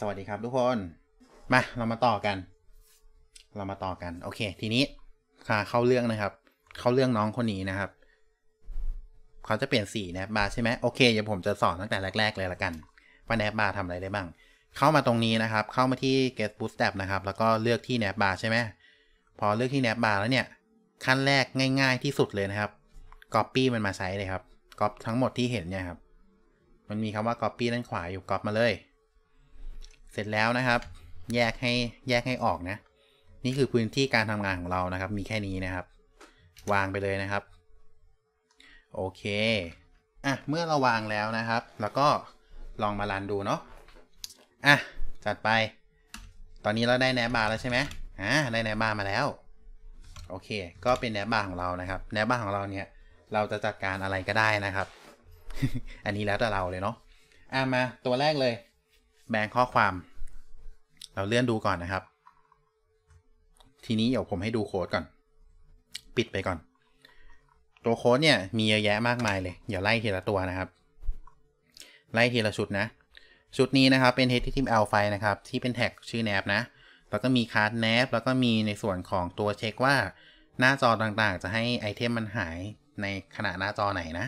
สวัสดีครับ ทุกคน มาเรามาต่อกัน เรามาต่อกัน โอเค ทีนี้ค่ะเข้าเรื่องนะครับ เข้าเรื่องน้องคนนี้นะครับเขาจะเปลี่ยนสีแนบบาร์ใช่ไหมโอเคเดี๋ยวผมจะสอนตั้งแต่แรก ๆเลยละกันว่าแนบบาร์ทำอะไรได้บ้าง เข้ามาตรงนี้นะครับ เข้ามาที่ get boost tab นะครับ แล้วก็เลือกที่แนบบาร์ใช่ไหมพอเลือกที่แนบบาร์แล้วเนี่ย ขั้นแรกง่าย ๆ ที่สุดเลยนะครับ copy มันมาใช้เลยครับ copy ทั้งหมดที่เห็นเนี่ยครับมันมีคำว่า copy ด้านขวาอยู่ copy มาเลยเสร็จแล้วนะครับ แยกให้แยกให้ออกนะ นี่คือพื้นที่การทำงานของเรานะครับ มีแค่นี้นะครับ วางไปเลยนะครับ โอเคอ่ะเมื่อเราวางแล้วนะครับ แล้วก็ลองมารันดูเนาะอ่ะจัดไป ตอนนี้เราได้แนบบาร์แล้วใช่ไหมอ่าได้แนบบาร์มาแล้วโอเค ก็เป็นแนบบาร์ของเรานะครับ แนบบาร์ของเราเนี่ย เราจะจัดการอะไรก็ได้นะครับ อันนี้แล้วแต่เราเลยเนาะอ่ะมาตัวแรกเลยแบงข้อความ เราเลื่อนดูก่อนนะครับ ทีนี้เดี๋ยวผมให้ดูโค้ดก่อน ปิดไปก่อน ตัวโค้ดเนี่ย มีเยอะแยะมากมายเลยอย่าไล่ทีละตัวนะครับ ไล่ทีละชุดนะ ชุดนี้นะครับเป็น HTML ไฟล์นะครับ ที่เป็นแท็กชื่อแนบนะแล้วก็มีคาร์ดแนบแล้วก็มีในส่วนของตัวเช็คว่าหน้าจอต่างๆ จะให้ไอเทมมันหายในขณะหน้าจอไหนนะ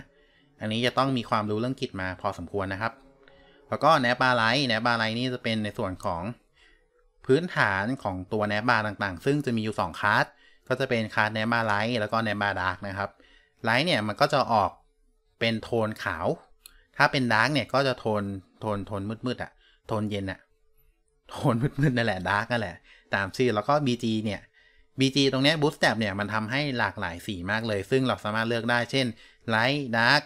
อันนี้จะต้องมีความรู้เรื่องกิจมาพอสมควรนะครับแล้วก็แนบบาไลท์แนบบาไลท์นี่จะเป็นในส่วนของพื้นฐานของตัวแนบบาต่างๆ ซึ่งจะมีอยู่2คลาสก็จะเป็นคลาสแนบบาไลท์แล้วก็แนบบาดาร์กนะครับไลท์เนี่ยมันก็จะออกเป็นโทนขาว ถ้าเป็นดาร์กเนี่ยก็จะโทนโทนโทนมืดๆอะ่ะ โทนเย็นอะ่ะโทนมืดๆนั่นแหละดาร์กนั่นแหละ ตามชื่อแล้วก็ BG เนี่ย BG ตรงนี้บูสต์แสบเนี่ยมันทำให้หลากหลายสีมากเลย ซึ่งเราสามารถเลือกได้ เช่นไลท์ดาร์ก k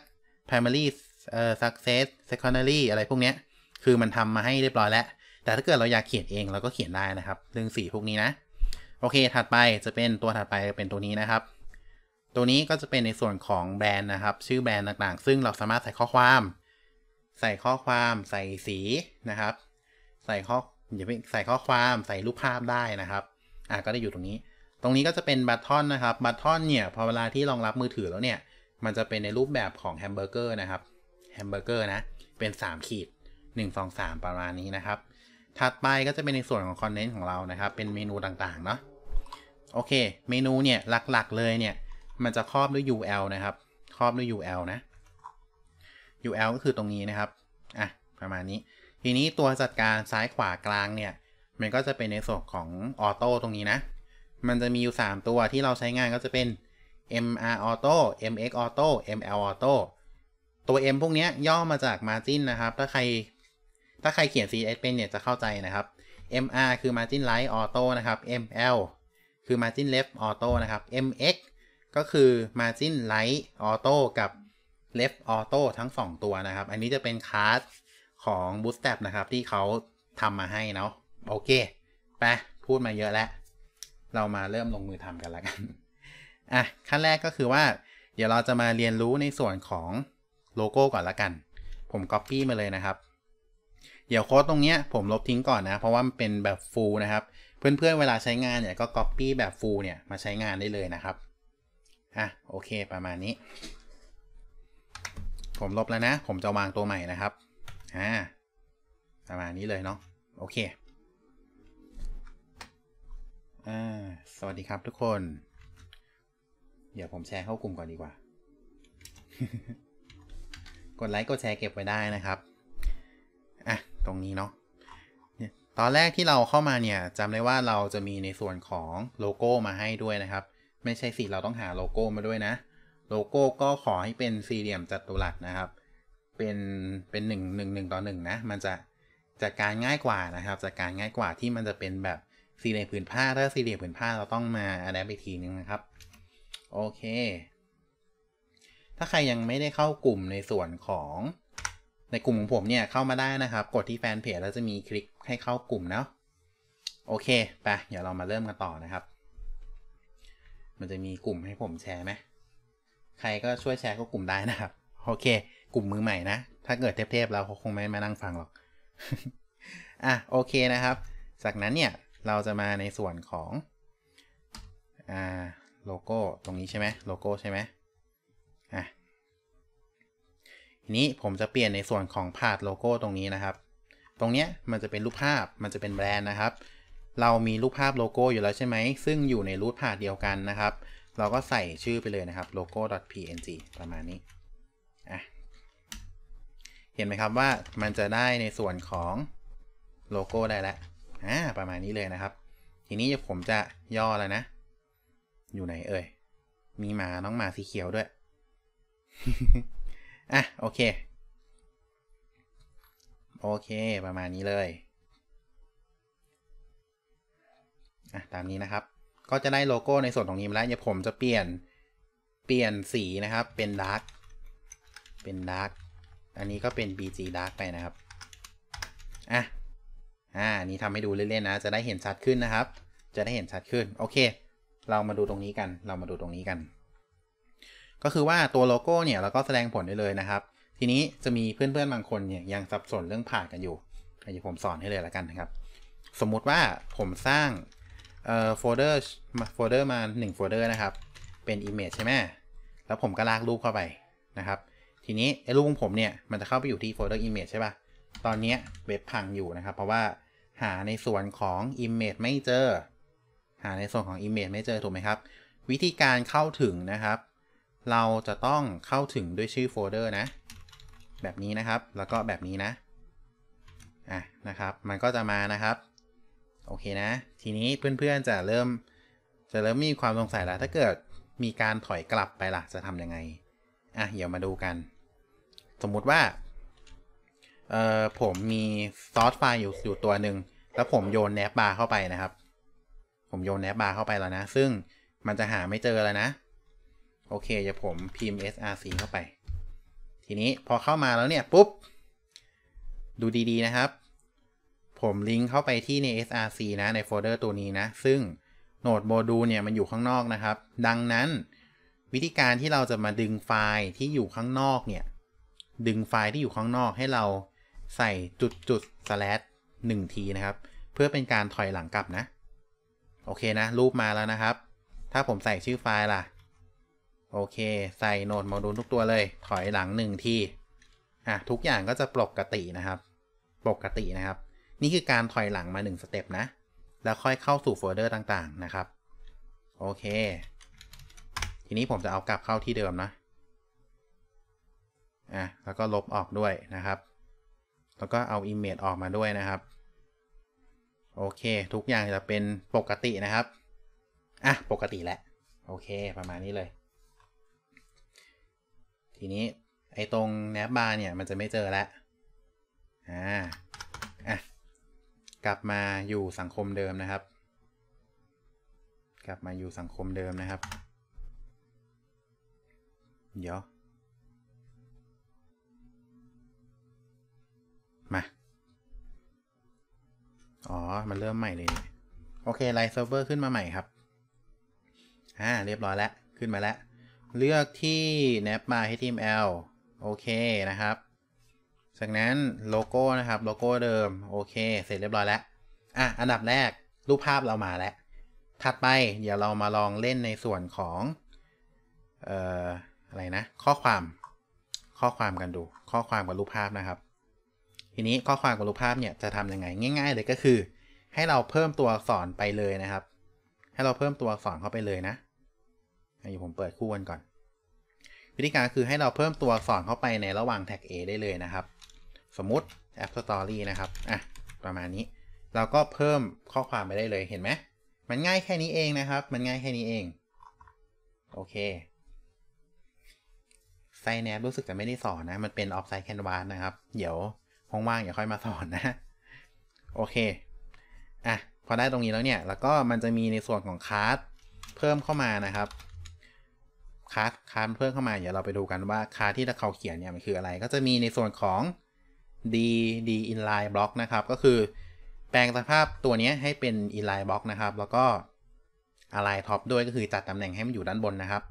p r ์เมลีเอ่อ success secondary อะไรพวกเนี้ย คือมันทำมาให้เรียบร้อยแล้ว แต่ถ้าเกิดเราอยากเขียนเองเราก็เขียนได้นะครับเรื่องสี พวกนี้นะ โอเค ถัดไปจะเป็นตัวถัดไปเป็นตัวนี้นะครับ ตัวนี้ก็จะเป็นในส่วนของแบรนด์นะครับ ชื่อแบรนด์ต่างๆ ซึ่งเราสามารถใส่ข้อความ ใส่ข้อความ ใส่สีนะครับ ใส่ข้ออย่าไปใส่ข้อความ ใส่รูปภาพได้นะครับ อ่ะก็ได้อยู่ตรงนี้ ตรงนี้ก็จะเป็นบัตทอนนะครับบัตทอนเนี่ย พอเวลาที่รองรับมือถือแล้วเนี่ย มันจะเป็นในรูปแบบของแฮมเบอร์เกอร์นะครับแฮมเบอร์เกอร์นะ เป็น3ขีด1 2 3 ประมาณนี้นะครับ ถัดไปก็จะเป็นในส่วนของคอนเทนต์ของเรานะครับ เป็นเมนูต่างๆเนาะ โอเค เมนูเนี่ยหลักๆ เลยเนี่ย มันจะครอบด้วย URL นะครับ ครอบด้วย URL นะ URL ก็คือตรงนี้นะครับ อ่ะ ประมาณนี้ ทีนี้ตัวจัดการซ้ายขวากลางเนี่ย มันก็จะเป็นในส่วนของออโต้ตรงนี้นะ มันจะมีอยู่ 3 ตัวที่เราใช้งานก็จะเป็น MR Auto MX Auto ML Auto ตัว M พวกนี้ย่อมาจาก margin นะครับ ถ้าใครถ้าใครเขียน CS เป็นเนี่ยจะเข้าใจนะครับ MR คือ margin right auto นะครับ ML คือ margin left auto นะครับ MX ก็คือ margin right auto กับ left auto ทั้ง 2 ตัวนะครับ อันนี้จะเป็นคลาสของ bootstrap นะครับ ที่เขาทำมาให้เนาะ โอเคไปพูดมาเยอะแล้ว เรามาเริ่มลงมือทำกันละกันอ่ะขั้นแรกก็คือว่าเดี๋ยวเราจะมาเรียนรู้ในส่วนของโลโก้ก่อนละกัน ผม Copy มาเลยนะครับ เดี๋ยวโค้ดตรงเนี้ยผมลบทิ้งก่อนนะ เพราะว่ามันเป็นแบบ full นะครับ เพื่อนๆ เวลาใช้งานเนี่ยก็ Copy แบบ full เนี่ยมาใช้งานได้เลยนะครับอ่ะโอเค ประมาณนี้ ผมลบแล้วนะ ผมจะวางตัวใหม่นะครับอ่าประมาณนี้เลยเนาะ โอเค อ่า สวัสดีครับทุกคน เดี๋ยวผมแชร์เข้ากลุ่มก่อนดีกว่ากดไลค์กดแชร์เก็บไว้ได้นะครับ อ่ะตรงนี้เนาะตอนแรกที่เราเข้ามาเนี่ยจำได้ว่าเราจะมีในส่วนของโลโก้มาให้ด้วยนะครับ ไม่ใช่สิ เราต้องหาโลโก้มาด้วยนะ โลโก้ก็ขอให้เป็นสี่เหลี่ยมจัตุรัสนะครับ เป็นเป็นหนึ่งหนึ่งหนึ่งต่อหนึ่งนะ มันจะจัดการง่ายกว่านะครับจัดการง่ายกว่าที่มันจะเป็นแบบสี่เหลี่ยมผืนผ้าถ้าสี่เหลี่ยมผืนผ้าเราต้องมาอะแอปอีกทีนึงนะครับ โอเคถ้าใครยังไม่ได้เข้ากลุ่มในส่วนของในกลุ่มของผมเนี่ยเข้ามาได้นะครับ กดที่แฟนเพจแล้วจะมีคลิกให้เข้ากลุ่มเนาะโอเค ไปเดี๋ยวเรามาเริ่มกันต่อนะครับ มันจะมีกลุ่มให้ผมแชร์ไหม ใครก็ช่วยแชร์ก็กลุ่มได้นะครับโอเคกลุ่มมือใหม่นะถ้าเกิดเทพๆเราคงไม่มานั่งฟังหรอกอ่ะโอเคนะครับ จากนั้นเนี่ยเราจะมาในส่วนของอ่าโลโก้ตรงนี้ใช่ไหมโลโก้ใช่ไหมนี้ผมจะเปลี่ยนในส่วนของพาดโลโก้ตรงนี้นะครับ ตรงเนี้ยมันจะเป็นรูปภาพมันจะเป็นแบรนด์นะครับ เรามีรูปภาพโลโก้อยู่แล้วใช่ไหมซึ่งอยู่ในรูปพาดเดียวกันนะครับ เราก็ใส่ชื่อไปเลยนะครับ logo png ประมาณนี้ เห็นไหมครับว่ามันจะได้ในส่วนของโลโก้ได้แล้ว อ่า ประมาณนี้เลยนะครับ ทีนี้ผมจะย่อแล้วนะ อยู่ไหนเอ่ย มีหมาน้องหมาสีเขียวด้วยอ่ะโอเคโอเคประมาณนี้เลยอ่ะตามนี้นะครับ ก็จะได้โลโก้ในส่วนของนี้มาแล้วเดี๋ยวผมจะเปลี่ยนเปลี่ยนสีนะครับเป็นดาร์กเป็นดาร์กอันนี้ก็เป็น BG Dark ไปนะครับอ่ะอ่านี้ทำให้ดูเล่นๆนะ จะได้เห็นชัดขึ้นนะครับ จะได้เห็นชัดขึ้นโอเค เรามาดูตรงนี้กันเรามาดูตรงนี้กันก็คือว่าตัวโลโก้เนี่ยเราก็แสดงผลได้เลยนะครับ ทีนี้จะมีเพื่อนๆ บางคนเนี่ยยังสับสนเรื่องผ่านกันอยู่เดี๋ยวผมสอนให้เลยละกันนะครับ สมมุติว่าผมสร้างโฟลเดอร์โฟลเดอร์มา1โฟลเดอร์นะครับ เป็น Image ใช่ไหม แล้วผมก็ลากรูปเข้าไปนะครับ ทีนี้ไอ้รูปของผมเนี่ยมันจะเข้าไปอยู่ที่โฟลเดอร์ Image ใช่ปะ่ะ ตอนนี้เว็บพังอยู่นะครับ เพราะว่าหาในส่วนของ Image ไม่เจอ หาในส่วนของ Image ไม่เจอถูกไหมครับ วิธีการเข้าถึงนะครับเราจะต้องเข้าถึงด้วยชื่อโฟลเดอร์นะแบบนี้นะครับแล้วก็แบบนี้นะอ่ะนะครับ มันก็จะมานะครับ โอเคนะ ทีนี้เพื่อนๆจะเริ่มจะเริ่มมีความสงสัยแล้วถ้าเกิดมีการถอยกลับไปล่ะ จะทำยังไงอ่ะเดี๋ยวมาดูกัน สมมุติว่าเอ่อผมมีซอสไฟล์อยู่อยู่ตัวหนึ่งแล้วผมโยนแนบบาร์เข้าไปนะครับ ผมโยนแนบบาร์เข้าไปแล้วนะ ซึ่งมันจะหาไม่เจอแล้วนะโอเค เดี๋ยวผมพิมพ์ src เข้าไป ทีนี้พอเข้ามาแล้วเนี่ยปุ๊บ ดูดีๆ นะครับ ผมลิงก์เข้าไปที่ใน src นะในโฟลเดอร์ตัวนี้นะ ซึ่งโหนดโมดูลเนี่ยมันอยู่ข้างนอกนะครับ ดังนั้น วิธีการที่เราจะมาดึงไฟล์ที่อยู่ข้างนอกเนี่ย ดึงไฟล์ที่อยู่ข้างนอกให้เราใส่จุดจุด slash หนึ่งทีนะครับ เพื่อเป็นการถอยหลังกลับนะ โอเคนะ รูปมาแล้วนะครับ ถ้าผมใส่ชื่อไฟล์ล่ะโอเค ใส่โนดโมดูลทุกตัวเลย ถอยหลังหนึ่งที อ่ะ ทุกอย่างก็จะปกตินะครับ ปกตินะครับ นี่คือการถอยหลังมา1สเต็ปนะ แล้วค่อยเข้าสู่โฟลเดอร์ต่างๆ นะครับ โอเค ทีนี้ผมจะเอากลับเข้าที่เดิมนะ อ่ะ แล้วก็ลบออกด้วยนะครับ แล้วก็เอา Image ออกมาด้วยนะครับ โอเค ทุกอย่างจะเป็นปกตินะครับ อ่ะ ปกติแหละ โอเค ประมาณนี้เลยทีนี้ไอ้ตรงแนบบาร์เนี่ยมันจะไม่เจอแล้วอ่า อ่ะ กลับมาอยู่สังคมเดิมนะครับ กลับมาอยู่สังคมเดิมนะครับ เดี๋ยว มา อ๋อ มันเริ่มใหม่เลย โอเคไลท์เซิร์ฟเวอร์ขึ้นมาใหม่ครับ อ่า เรียบร้อยแล้ว ขึ้นมาแล้วเลือกที่ Nap b r HTML โอเคนะครับ จากนั้นโลโก้นะครับ โลโก้เดิมโอเค เสร็จเรียบร้อยแล้วอ่ะอันดับแรกรูปภาพเรามาแล้ว ถัดไป เดี๋ยวเรามาลองเล่นในส่วนของเอ่ออะไรนะ ข้อความ ข้อความกันดูข้อความกับรูปภาพนะครับ ทีนี้ข้อความกับรูปภาพเนี่ยจะทำยังไงง่าย ๆ เลยก็คือ ให้เราเพิ่มตัวอักษรไปเลยนะครับ ให้เราเพิ่มตัวอักษรเข้าไปเลยนะอันนี้ผมเปิดคู่กันก่อน วิธีการคือให้เราเพิ่มตัวอักษรเข้าไปในระหว่างแท็ก A ได้เลยนะครับ สมมติ App Story นะครับ อ่ะ ประมาณนี้ เราก็เพิ่มข้อความไปได้เลย เห็นไหม มันง่ายแค่นี้เองนะครับ มันง่ายแค่นี้เอง โอเค ไซแนบรู้สึกจะไม่ได้สอนนะ มันเป็นออฟไซแคนวาสนะครับ เดี๋ยวงว่างอย่าค่อยมาสอนนะ โอเค อ่ะ พอได้ตรงนี้แล้วเนี่ย แล้วก็มันจะมีในส่วนของคาร์ดเพิ่มเข้ามานะครับคาสคาสเพิ่มเข้ามา เดี๋ยวเราไปดูกันว่าคาสที่เขาเขียนเนี่ยมันคืออะไร ก็จะมีในส่วนของ d d inline block นะครับ ก็คือแปลงสภาพตัวนี้ให้เป็น inline block นะครับ แล้วก็ align top ด้วยก็คือจัดตำแหน่งให้มันอยู่ด้านบนนะครับ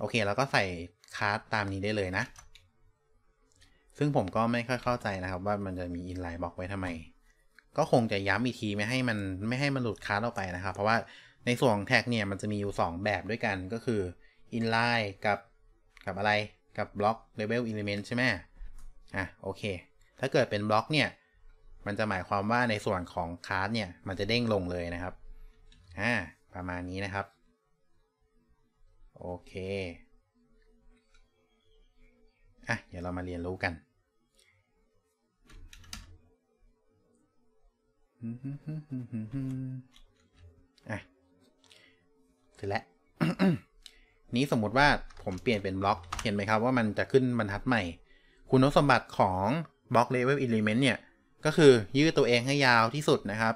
โอเค แล้วก็ใส่คาสตามนี้ได้เลยนะ ซึ่งผมก็ไม่ค่อยเข้าใจนะครับ ว่ามันจะมี inline block ไว้ทำไม ก็คงจะย้ำอีกทีไม่ให้มันไม่ให้มันหลุดคาสออกไปนะครับ เพราะว่าในส่วนแท็กเนี่ยมันจะมีอยู่ 2 แบบด้วยกันก็คือ inline กับ กับ อะไร กับบล็อก level element ใช่ไหม อ่ะ โอเค ถ้าเกิดเป็นบล็อกเนี่ย มันจะหมายความว่าในส่วนของคาร์ดเนี่ย มันจะเด้งลงเลยนะครับ อ่าประมาณนี้นะครับ โอเค อ่ะ เดี๋ยวเรามาเรียนรู้กันอ่ะถึงแล้วนี้สมมติว่าผมเปลี่ยนเป็นบล็อก เห็นไหมครับว่ามันจะขึ้นบรรทัดใหม่ คุณสมบัติของบล็อกเลเวลอิเลเมนต์เนี่ย ก็คือยืดตัวเองให้ยาวที่สุดนะครับ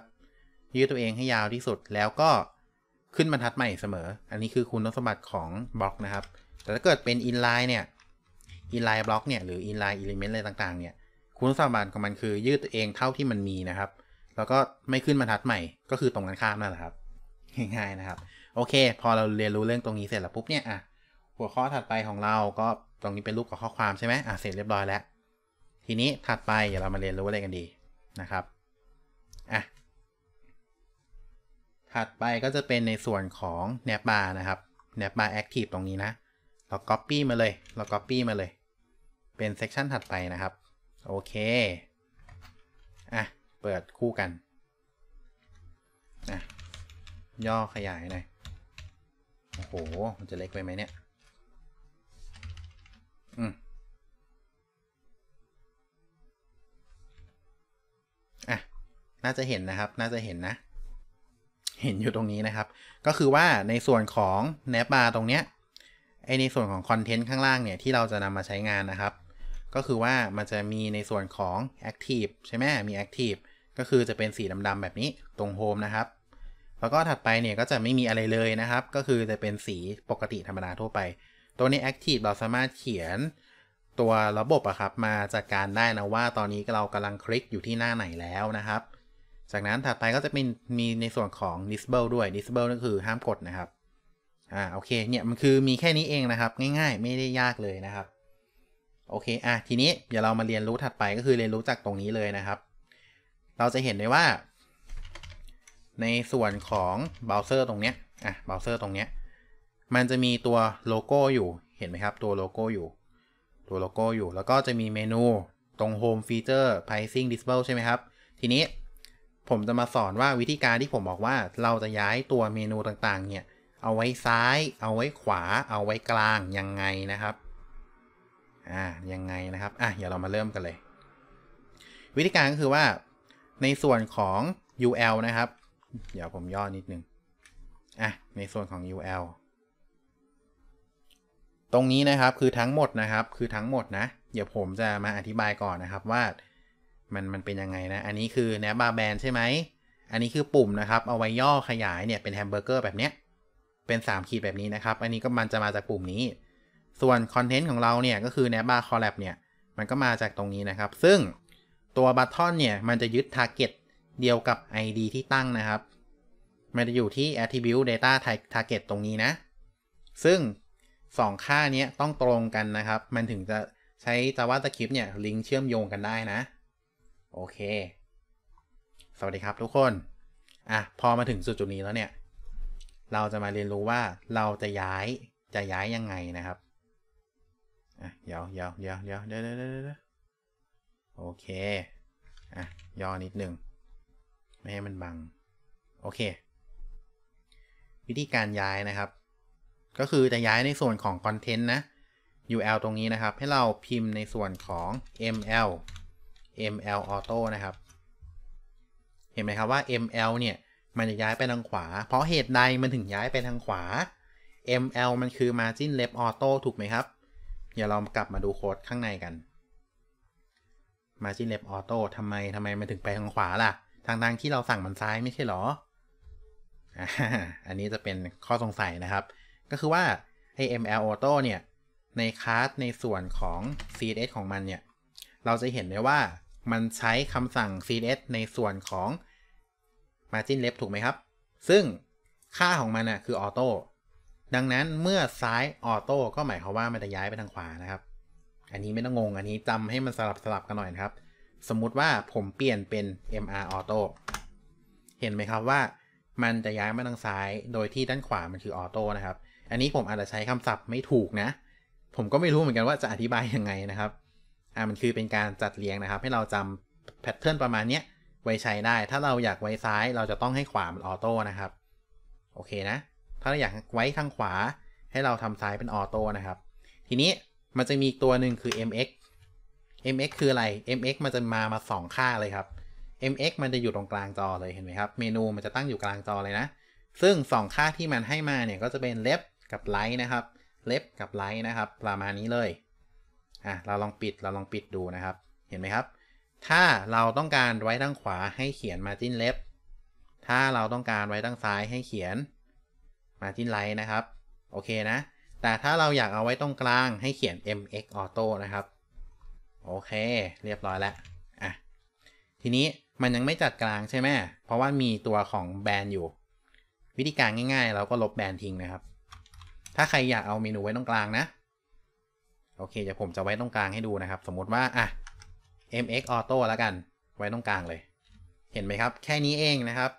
ยืดตัวเองให้ยาวที่สุด แล้วก็ขึ้นบรรทัดใหม่เสมอ อันนี้คือคุณสมบัติของบล็อกนะครับ แต่ถ้าเกิดเป็นอินไลน์เนี่ยอินไลน์บล็อกเนี่ย หรืออินไลน์อิเลเมนต์อะไรต่างๆเนี่ย คุณสมบัติของมันคือ ยืดตัวเองเท่าที่มันมีนะครับ แล้วก็ไม่ขึ้นบรรทัดใหม่ก็คือตรงกันข้ามนั่นแหละครับง่ายๆนะครับโอเค พอเราเรียนรู้เรื่องตรงนี้เสร็จแล้วปุ๊บเนี่ยอ่ะหัวข้อถัดไปของเราก็ตรงนี้เป็นรูปกับข้อความใช่ไหมอ่ะเสร็จเรียบร้อยแล้วทีนี้ถัดไปเดี๋ยวเรามาเรียนรู้อะไรกันดีนะครับอ่ะถัดไปก็จะเป็นในส่วนของแนปบาร์นะครับแนปบาร์แอคทีฟตรงนี้นะ เรา Copy มาเลยเรา Copy มาเลยเป็นเซกชันถัดไปนะครับโอเคอ่ะเปิดคู่กันอ่ะย่อขยายหน่อยโอ้โห มันจะเล็กไปไหมเนี่ย อืม อ่ะ น่าจะเห็นนะครับ น่าจะเห็นนะ เห็นอยู่ตรงนี้นะครับ ก็คือว่าในส่วนของแนบบาร์ตรงเนี้ยไอในส่วนของคอนเทนต์ข้างล่างเนี่ยที่เราจะนำมาใช้งานนะครับ ก็คือว่ามันจะมีในส่วนของ Active ใช่ไหมมี Active ก็คือจะเป็นสีดำๆแบบนี้ ตรง Home นะครับแล้วก็ถัดไปเนี่ยก็จะไม่มีอะไรเลยนะครับ ก็คือจะเป็นสีปกติธรรมดาทั่วไป ตัวนี้ Active เราสามารถเขียนตัวระบบอะครับ มาจัดการได้นะว่า ตอนนี้เรากำลังคลิกอยู่ที่หน้าไหนแล้วนะครับ จากนั้นถัดไปก็จะเป็นมีในส่วนของ Disable ด้วย Disable ก็คือห้ามกดนะครับอ่าโอเคเนี่ยมันคือมีแค่นี้เองนะครับง่ายๆ ไม่ได้ยากเลยนะครับ โอเคอ่ะทีนี้เดี๋ยวเรามาเรียนรู้ถัดไปก็คือเรียนรู้จากตรงนี้เลยนะครับ เราจะเห็นได้ว่าในส่วนของเบราว์เซอร์ตรงเนี้ยอ่ะ เบราว์เซอร์ตรงเนี้ยมันจะมีตัวโลโก้อยู่ เห็นไหมครับ ตัวโลโก้อยู่ ตัวโลโก้อยู่ แล้วก็จะมีเมนู ตรง Home Feature Pricing Display ใช่ไหมครับ ทีนี้ผมจะมาสอนว่าวิธีการที่ผมบอกว่าเราจะย้ายตัวเมนูต่าง ๆ เนี่ย เอาไว้ซ้าย เอาไว้ขวา เอาไว้กลาง ยังไงนะครับ อ่ายังไงนะครับ อ่ะ เดี๋ยวเรามาเริ่มกันเลย วิธีการก็คือว่า ในส่วนของ UL นะครับเดี๋ยวผมย่อนิดนึงอ่ะ ในส่วนของ UL ตรงนี้นะครับคือทั้งหมดนะครับ คือทั้งหมดนะเดี๋ยวผมจะมาอธิบายก่อนนะครับ ว่ามันมันเป็นยังไงนะอันนี้คือเนบบาร์แบนใช่ไหมอันนี้คือปุ่มนะครับ เอาไว้ย่อขยายเนี่ย เป็นแฮมเบอร์เกอร์แบบเนี้ยเป็น3ขีดแบบนี้นะครับอันนี้ก็มันจะมาจากปุ่มนี้ ส่วนคอนเทนต์ของเราเนี่ยก็คือเนบบาร์คอลแลบเนี่ย มันก็มาจากตรงนี้นะครับซึ่งตัวบัตทอนเนี่ยมันจะยึดทาร์เก็ตเดียวกับ ID ที่ตั้งนะครับ มันจะอยู่ที่ attribute data target ตรงนี้นะ ซึ่ง 2 ค่านี้ต้องตรงกันนะครับ มันถึงจะใช้ JavaScript เนี่ยลิงก์เชื่อมโยงกันได้นะ โอเค สวัสดีครับทุกคน อ่ะพอมาถึงสุดจุดนี้แล้วเนี่ยเราจะมาเรียนรู้ว่าเราจะย้าย จะย้ายยังไงนะครับอ่ะเดี๋ยวเดี๋ยวเดี๋ยวเดี๋ยวเดี๋ยวโอเคอ่ะย่อนิดหนึ่งไม่ให้มันบัง โอเค วิธีการย้ายนะครับ ก็คือจะย้ายในส่วนของคอนเทนต์นะ URL ตรงนี้นะครับ ให้เราพิมพ์ในส่วนของ ml ml auto นะครับ เห็นไหมครับว่า ml เนี่ย มันจะย้ายไปทางขวา เพราะเหตุใดมันถึงย้ายไปทางขวา ml มันคือ margin left auto ถูกไหมครับ เดี๋ยวเรากลับมาดูโค้ดข้างในกัน margin left auto ทำไมทำไมมันถึงไปทางขวาล่ะทางทางที่เราสั่งมันซ้ายไม่ใช่หรอ อันนี้จะเป็นข้อสงสัยนะครับ ก็คือว่า a ML Auto เนี่ย ในคลาสในส่วนของ CSS ของมันเนี่ย เราจะเห็นได้ว่ามันใช้คำสั่ง CSS ในส่วนของ margin left ถูกไหมครับ ซึ่งค่าของมันน่ะคือ auto ดังนั้นเมื่อซ้าย auto ก็หมายความว่ามันจะย้ายไปทางขวานะครับ อันนี้ไม่ต้องงง อันนี้จำให้มันสลับสลับกันหน่อยนะครับสมมุติว่าผมเปลี่ยนเป็น MR Auto เห็นไหมครับว่า มันจะย้ายมาทางซ้าย โดยที่ด้านขวามันคือออโต้นะครับ อันนี้ผมอาจจะใช้คำศัพท์ไม่ถูกนะ ผมก็ไม่รู้เหมือนกันว่าจะอธิบายยังไงนะครับ อ่า มันคือเป็นการจัดเรียงนะครับ ให้เราจำแพทเทิร์นประมาณนี้ไว้ใช้ได้ ถ้าเราอยากไว้ซ้ายเราจะต้องให้ขวามันออโต้นะครับ โอเคนะ ถ้าเราอยากไว้ทางขวาให้เราทำซ้ายเป็นออโต้นะครับ ทีนี้มันจะมีตัวหนึ่งคือ mx mx คืออะไร mx มันจะมามา 2 ค่าเลยครับ mx มันจะอยู่ตรงกลางจอเลยเห็นไหมครับ เมนูมันจะตั้งอยู่กลางจอเลยนะ ซึ่ง 2 ค่าที่มันให้มาเนี่ยก็จะเป็น left กับ right นะครับ left กับ right นะครับประมาณนี้เลย อ่ะเราลองปิดเราลองปิดดูนะครับ เห็นไหมครับ ถ้าเราต้องการไว้ด้านขวาให้เขียน margin left ถ้าเราต้องการไว้ด้านซ้ายให้เขียน margin right นะครับ โอเคนะ แต่ถ้าเราอยากเอาไว้ตรงกลางให้เขียน mx auto นะครับโอเค เรียบร้อยแล้วอ่ะทีนี้มันยังไม่จัดกลางใช่ไหมเพราะว่ามีตัวของแบรนด์อยู่ วิธีการง่าย ๆ เราก็ลบแบรนด์ทิ้งนะครับ ถ้าใครอยากเอาเมนูไว้ตรงกลางนะ โอเคเดี๋ยวผมจะไว้ตรงกลางให้ดูนะครับ สมมติว่าอ่ะ mx auto แล้วกัน ไว้ตรงกลางเลย เห็นไหมครับ แค่นี้เองนะครับ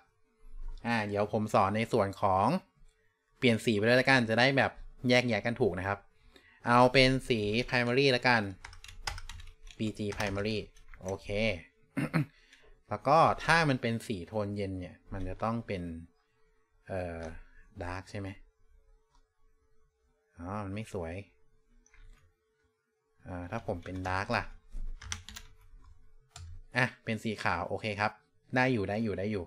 อ่าเดี๋ยวผมสอนในส่วนของเปลี่ยนสีไปเลยยละกันจะได้แบบแยกแยะกกันถูกนะครับ เอาเป็นสี primary ล้วกัน BG primary โอเค แล้วก็ถ้ามันเป็นสีโทนเย็นเนี่ย มันจะต้องเป็นเอ่อ dark ใช่ไหมอ๋อ มันไม่สวยอ่าถ้าผมเป็น dark ล่ะ อ่ะ เป็นสีขาว โอเคครับ ได้อยู่ ได้อยู่ ได้อยู่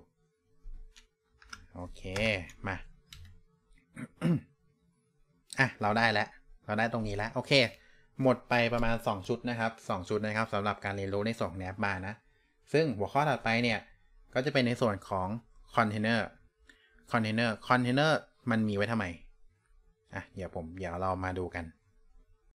โอเค มา อ่ะ เราได้แล้ว เราได้ตรงนี้แล้ว โอเคหมดไปประมาณ 2 ชุดนะครับ 2 ชุดนะครับสำหรับการเรียนรู้ในส่วนของแอบาร์นะซึ่งหัวข้อถัดไปเนี่ยก็จะเป็นในส่วนของคอนเทนเนอร์คอนเทนเนอร์คอนเทนเนอร์มันมีไว้ทำไมอ่ะเดี๋ยวผม เดี๋ยวเรามาดูกัน